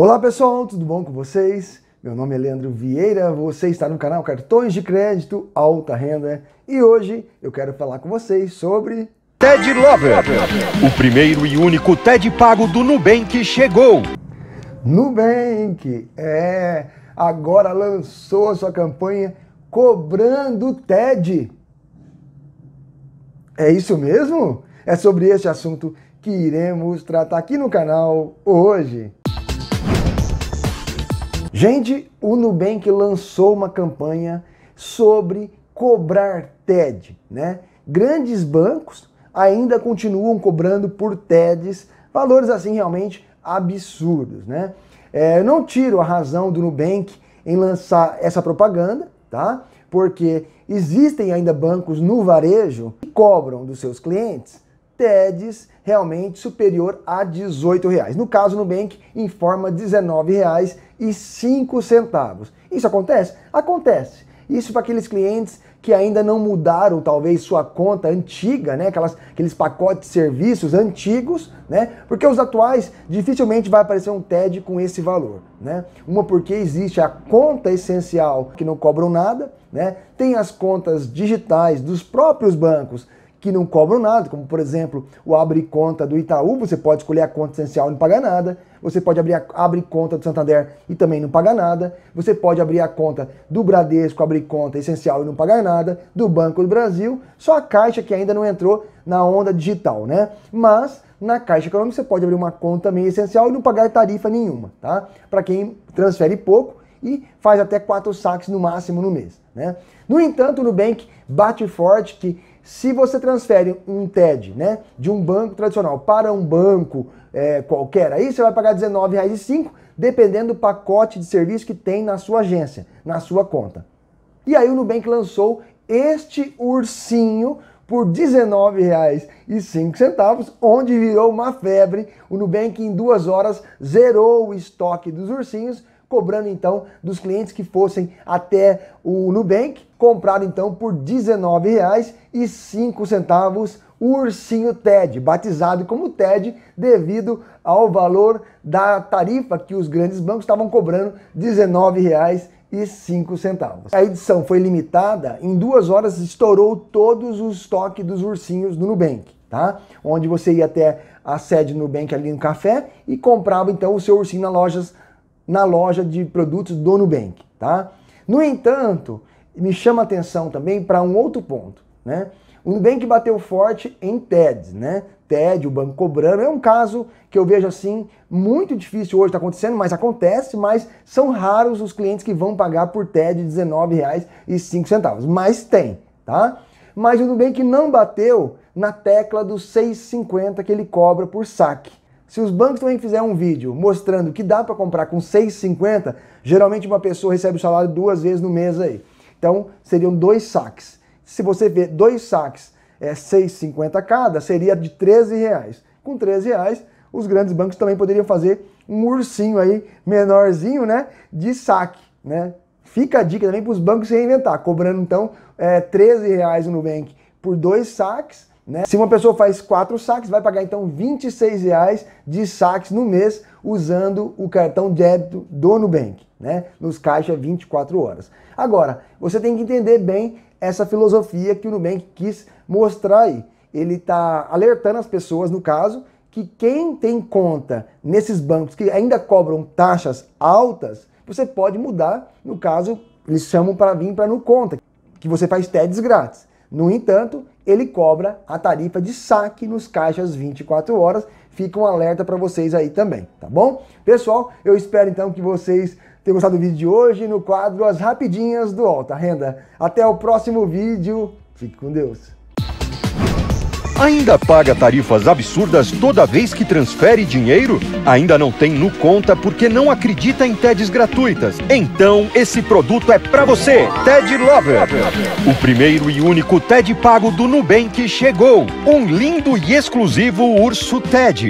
Olá pessoal, tudo bom com vocês? Meu nome é Leandro Vieira, você está no canal Cartões de Crédito Alta Renda e hoje eu quero falar com vocês sobre TED Lover. O primeiro e único TED pago do Nubank chegou. Nubank, é, agora lançou a sua campanha cobrando TED. É isso mesmo? É sobre esse assunto que iremos tratar aqui no canal hoje. Gente, o Nubank lançou uma campanha sobre cobrar TED, né? Grandes bancos ainda continuam cobrando por TEDs valores assim realmente absurdos, né? É, eu não tiro a razão do Nubank em lançar essa propaganda, tá? Porque existem ainda bancos no varejo que cobram dos seus clientes TEDs realmente superior a R$ No caso, o Nubank informa R$ 19,05. Isso acontece? Acontece. Isso para aqueles clientes que ainda não mudaram talvez sua conta antiga, né? Aquelas, aqueles pacotes de serviços antigos, né? Porque os atuais dificilmente vai aparecer um TED com esse valor, né? Uma porque existe a conta essencial que não cobram nada, né? Tem as contas digitais dos próprios bancos que não cobram nada, como por exemplo o abrir conta do Itaú, você pode escolher a conta essencial e não pagar nada. Você pode abrir, a, abre conta do Santander e também não pagar nada. Você pode abrir a conta do Bradesco, abrir conta essencial e não pagar nada. Do Banco do Brasil, só a Caixa que ainda não entrou na onda digital, né? Mas na Caixa Econômica você pode abrir uma conta também essencial e não pagar tarifa nenhuma, tá? Para quem transfere pouco e faz até quatro saques no máximo no mês, né? No entanto, o Nubank bate forte que se você transfere um TED né, de um banco tradicional para um banco é, qualquer, aí você vai pagar R$19,05, dependendo do pacote de serviço que tem na sua agência, na sua conta. E aí o Nubank lançou este ursinho por R$19,05, onde virou uma febre. O Nubank em duas horas zerou o estoque dos ursinhos cobrando então dos clientes que fossem até o Nubank, comprado então por R$19,05 o ursinho TED, batizado como TED devido ao valor da tarifa que os grandes bancos estavam cobrando, R$19,05. A edição foi limitada, em duas horas estourou todos os estoques dos ursinhos do Nubank. Tá? Onde você ia até a sede do Nubank ali no café e comprava então o seu ursinho nas lojas na loja de produtos do Nubank, tá? No entanto, me chama atenção também para um outro ponto, né? O Nubank bateu forte em TED, né? TED, o banco cobrando, é um caso que eu vejo assim, muito difícil hoje está acontecendo, mas acontece, mas são raros os clientes que vão pagar por TED R$19,05, mas tem, tá? Mas o Nubank não bateu na tecla dos 6,50 que ele cobra por saque. Se os bancos também fizeram um vídeo mostrando que dá para comprar com 6,50, geralmente uma pessoa recebe o salário duas vezes no mês aí. Então, seriam dois saques. Se você vê dois saques é 6,50 cada, seria de 13 reais. Com 13 reais, os grandes bancos também poderiam fazer um ursinho aí, menorzinho, né, de saque, né? Fica a dica também para os bancos se reinventar, cobrando então é, 13 reais no Nubank por dois saques né? Se uma pessoa faz quatro saques, vai pagar então 26 reais de saques no mês usando o cartão débito do Nubank, né? nos caixa 24 horas. Agora, você tem que entender bem essa filosofia que o Nubank quis mostrar aí. Ele está alertando as pessoas, no caso, que quem tem conta nesses bancos que ainda cobram taxas altas, você pode mudar, no caso, eles chamam para vir para no conta, que você faz TEDs grátis. No entanto, ele cobra a tarifa de saque nos caixas 24 horas. Fica um alerta para vocês aí também, tá bom? Pessoal, eu espero então que vocês tenham gostado do vídeo de hoje no quadro As Rapidinhas do Alta Renda. Até o próximo vídeo. Fique com Deus. Ainda paga tarifas absurdas toda vez que transfere dinheiro? Ainda não tem no conta porque não acredita em TEDs gratuitas? Então, esse produto é para você, TED Lover. O primeiro e único TED pago do Nubank chegou. Um lindo e exclusivo urso TED.